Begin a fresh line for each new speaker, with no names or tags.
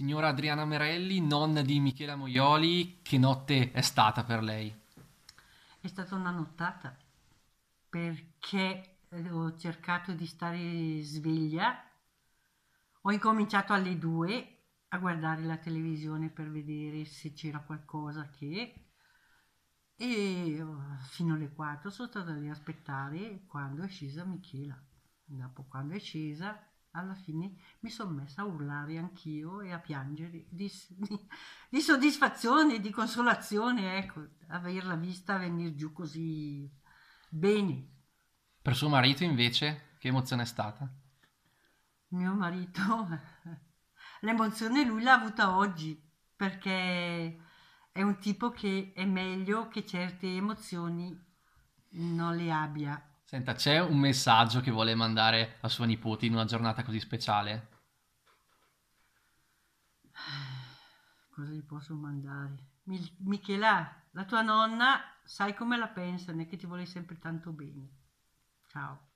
signora Adriana Merelli, nonna di Michela Moioli, che notte è stata per lei?
È stata una nottata perché eh, ho cercato di stare sveglia, ho incominciato alle due a guardare la televisione per vedere se c'era qualcosa che e eh, fino alle 4 sono stata lì a aspettare quando è scesa Michela. Dopo quando è scesa alla fine mi sono messa a urlare anch'io e a piangere di, di, di soddisfazione, di consolazione, ecco, averla vista venire giù così bene.
Per suo marito invece, che emozione è stata?
Mio marito, l'emozione lui l'ha avuta oggi, perché è un tipo che è meglio che certe emozioni non le abbia
Senta, c'è un messaggio che vuole mandare a sua nipote in una giornata così speciale?
Cosa gli posso mandare? Mi- Michela, la tua nonna sai come la pensa, non è che ti vuole sempre tanto bene. Ciao.